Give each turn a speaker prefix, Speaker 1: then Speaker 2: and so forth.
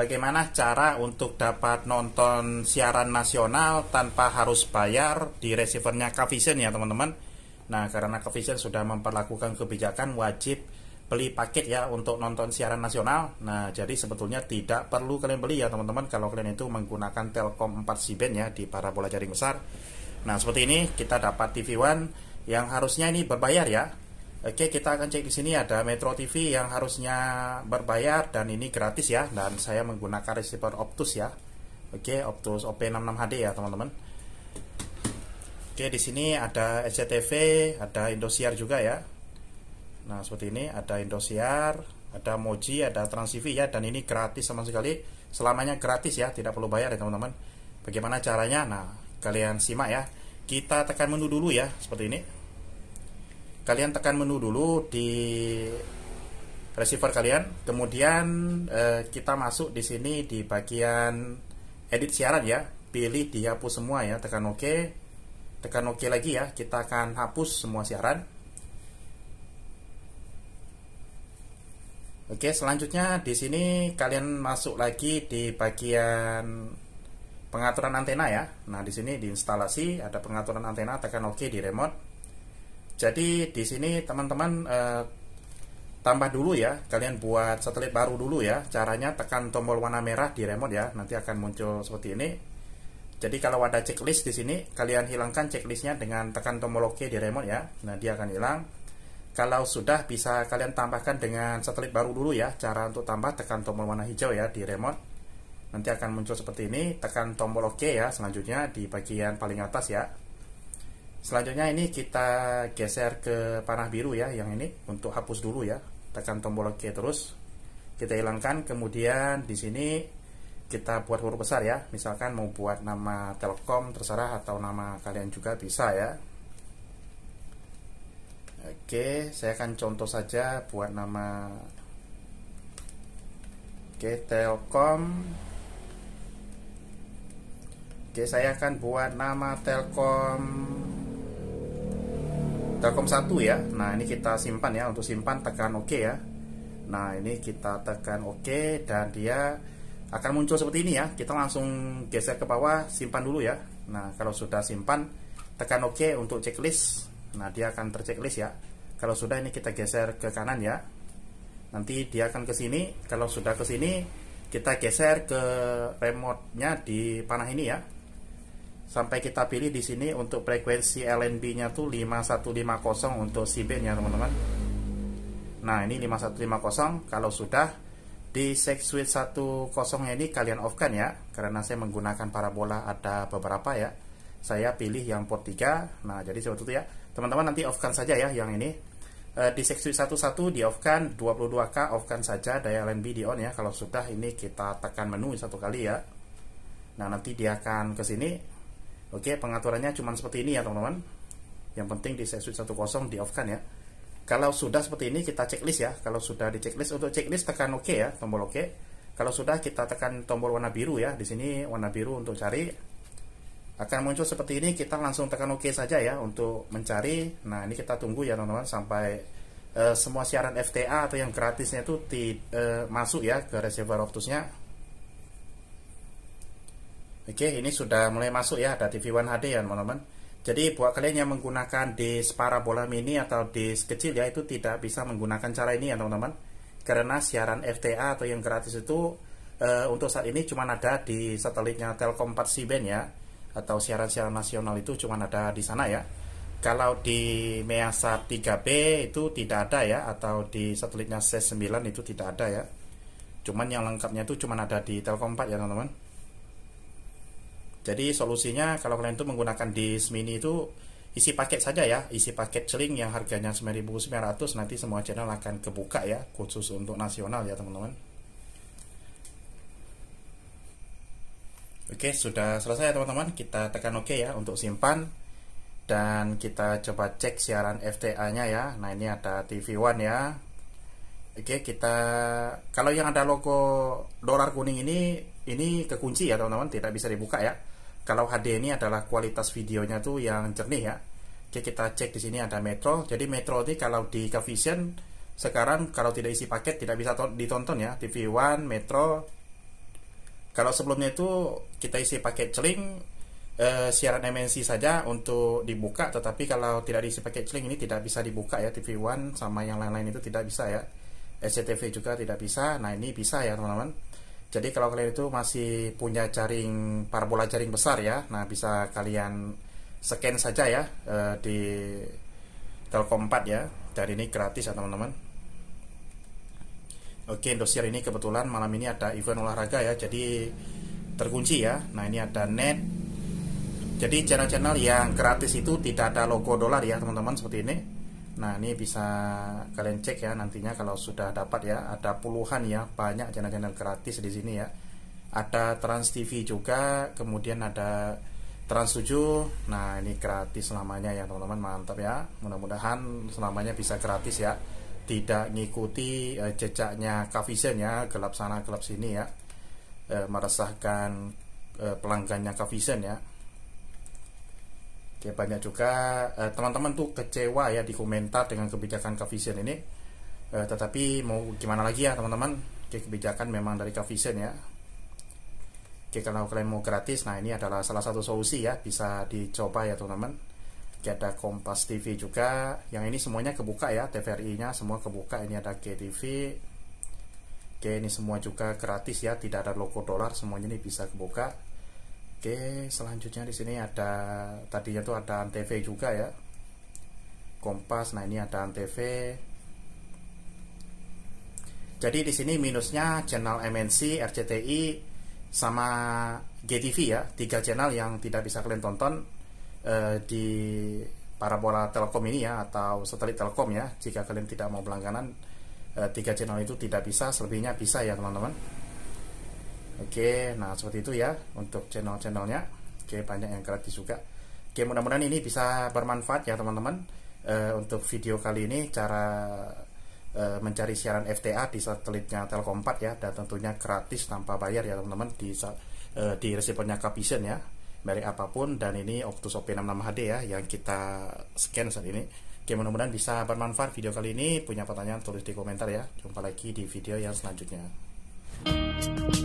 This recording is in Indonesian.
Speaker 1: bagaimana cara untuk dapat nonton siaran nasional tanpa harus bayar di receivernya Kavision ya teman-teman. Nah, karena Kavision sudah memperlakukan kebijakan wajib beli paket ya untuk nonton siaran nasional. Nah, jadi sebetulnya tidak perlu kalian beli ya teman-teman kalau kalian itu menggunakan Telkom 4 C-band ya di para bola jaring besar. Nah, seperti ini kita dapat TV One yang harusnya ini berbayar ya. Oke, kita akan cek di sini ada Metro TV yang harusnya berbayar dan ini gratis ya. Dan saya menggunakan receiver Optus ya. Oke, Optus OP66HD ya, teman-teman. Oke, di sini ada SCTV, ada Indosiar juga ya. Nah, seperti ini ada Indosiar, ada Moji, ada TransTV ya dan ini gratis sama sekali. Selamanya gratis ya, tidak perlu bayar ya, teman-teman. Bagaimana caranya? Nah, kalian simak ya. Kita tekan menu dulu ya, seperti ini kalian tekan menu dulu di receiver kalian kemudian eh, kita masuk di sini di bagian edit siaran ya pilih dihapus semua ya tekan OK tekan OK lagi ya kita akan hapus semua siaran Oke, selanjutnya di sini kalian masuk lagi di bagian pengaturan antena ya. Nah, di sini di instalasi ada pengaturan antena, tekan OK di remote. Jadi di sini teman-teman eh, tambah dulu ya, kalian buat satelit baru dulu ya. Caranya tekan tombol warna merah di remote ya, nanti akan muncul seperti ini. Jadi kalau ada checklist di sini, kalian hilangkan checklistnya dengan tekan tombol OK di remote ya. Nah dia akan hilang. Kalau sudah bisa kalian tambahkan dengan satelit baru dulu ya. Cara untuk tambah tekan tombol warna hijau ya di remote nanti akan muncul seperti ini tekan tombol OK ya selanjutnya di bagian paling atas ya Selanjutnya ini kita geser ke panah biru ya, yang ini untuk hapus dulu ya. Tekan tombol OK terus, kita hilangkan. Kemudian di sini kita buat huruf besar ya. Misalkan mau buat nama Telkom terserah atau nama kalian juga bisa ya. Oke, saya akan contoh saja buat nama Oke, Telkom. Oke, saya akan buat nama Telkom Telkom 1 ya. Nah, ini kita simpan ya. Untuk simpan tekan OK ya. Nah, ini kita tekan OK dan dia akan muncul seperti ini ya. Kita langsung geser ke bawah, simpan dulu ya. Nah, kalau sudah simpan, tekan OK untuk checklist. Nah, dia akan terchecklist ya. Kalau sudah ini kita geser ke kanan ya. Nanti dia akan ke sini. Kalau sudah ke sini, kita geser ke remote-nya di panah ini ya sampai kita pilih di sini untuk frekuensi LNB-nya tuh 5150 untuk si band ya teman-teman. Nah, ini 5150 kalau sudah di sex switch 10 ini kalian off kan ya karena saya menggunakan parabola ada beberapa ya. Saya pilih yang port 3. Nah, jadi seperti itu ya. Teman-teman nanti off-kan saja ya yang ini. Eh, di sex switch 11 di off-kan 22K off-kan saja daya LNB di on ya. Kalau sudah ini kita tekan menu satu kali ya. Nah, nanti dia akan ke sini Oke, pengaturannya cuma seperti ini ya teman-teman. Yang penting di set switch 10 di off kan ya. Kalau sudah seperti ini kita checklist ya. Kalau sudah di checklist untuk checklist tekan oke OK ya, tombol oke. OK. Kalau sudah kita tekan tombol warna biru ya. Di sini warna biru untuk cari. Akan muncul seperti ini kita langsung tekan oke OK saja ya untuk mencari. Nah, ini kita tunggu ya teman-teman sampai uh, semua siaran FTA atau yang gratisnya itu uh, masuk ya ke receiver Optusnya Oke, ini sudah mulai masuk ya, ada TV One HD ya teman-teman. Jadi buat kalian yang menggunakan disk parabola mini atau disk kecil ya, itu tidak bisa menggunakan cara ini ya teman-teman. Karena siaran FTA atau yang gratis itu e, untuk saat ini cuma ada di satelitnya Telkom 4 C-band ya, atau siaran-siaran nasional itu cuma ada di sana ya. Kalau di Measat 3B itu tidak ada ya, atau di satelitnya C9 itu tidak ada ya. Cuman yang lengkapnya itu cuma ada di Telkom 4 ya teman-teman. Jadi solusinya kalau kalian itu menggunakan disk mini itu isi paket saja ya, isi paket celing yang harganya 9.900 nanti semua channel akan kebuka ya, khusus untuk nasional ya teman-teman. Oke, sudah selesai ya teman-teman, kita tekan oke OK ya untuk simpan dan kita coba cek siaran FTA-nya ya. Nah, ini ada TV One ya. Oke, kita kalau yang ada logo dolar kuning ini ini kekunci ya teman-teman, tidak bisa dibuka ya kalau HD ini adalah kualitas videonya tuh yang jernih ya. Oke, kita cek di sini ada Metro. Jadi Metro ini kalau di KaVision sekarang kalau tidak isi paket tidak bisa ditonton ya. TV One, Metro. Kalau sebelumnya itu kita isi paket celing eh, siaran MNC saja untuk dibuka, tetapi kalau tidak diisi paket celing ini tidak bisa dibuka ya TV One sama yang lain-lain itu tidak bisa ya. SCTV juga tidak bisa. Nah, ini bisa ya, teman-teman. Jadi kalau kalian itu masih punya jaring parabola jaring besar ya, nah bisa kalian scan saja ya e, di 4 ya. Dan ini gratis ya teman-teman. Oke, Indosiar ini kebetulan malam ini ada event olahraga ya, jadi terkunci ya. Nah, ini ada net. Jadi channel-channel yang gratis itu tidak ada logo dolar ya, teman-teman, seperti ini Nah ini bisa kalian cek ya nantinya kalau sudah dapat ya ada puluhan ya banyak channel-channel gratis di sini ya. Ada Trans TV juga, kemudian ada Trans 7. Nah ini gratis selamanya ya teman-teman mantap ya. Mudah-mudahan selamanya bisa gratis ya. Tidak ngikuti eh, jejaknya Kavision ya gelap sana gelap sini ya. Eh, meresahkan eh, pelanggannya Kavision ya ya banyak juga eh, teman-teman eh, tuh kecewa ya di komentar dengan kebijakan Kavision ini eh, tetapi mau gimana lagi ya teman-teman oke kebijakan memang dari Kavision ya Oke, kalau kalian mau gratis nah ini adalah salah satu solusi ya bisa dicoba ya teman-teman Oke, ada Kompas TV juga yang ini semuanya kebuka ya TVRI nya semua kebuka ini ada GTV Oke ini semua juga gratis ya tidak ada logo dolar semuanya ini bisa kebuka Oke, selanjutnya di sini ada tadinya tuh ada antv juga ya. Kompas, nah ini ada antv. Jadi di sini minusnya channel MNC, RCTI sama GTV ya, tiga channel yang tidak bisa kalian tonton eh, di parabola Telkom ini ya atau satelit Telkom ya. Jika kalian tidak mau berlangganan eh, tiga channel itu tidak bisa, selebihnya bisa ya teman-teman. Oke, nah seperti itu ya untuk channel-channelnya. Oke, banyak yang gratis juga. Oke, mudah-mudahan ini bisa bermanfaat ya teman-teman. E, untuk video kali ini cara e, mencari siaran FTA di satelitnya Telkom 4 ya dan tentunya gratis tanpa bayar ya teman-teman di e, di receivernya Capvision ya merek apapun dan ini Optus OP66HD ya yang kita scan saat ini. Oke, mudah-mudahan bisa bermanfaat video kali ini. Punya pertanyaan tulis di komentar ya. Jumpa lagi di video yang selanjutnya.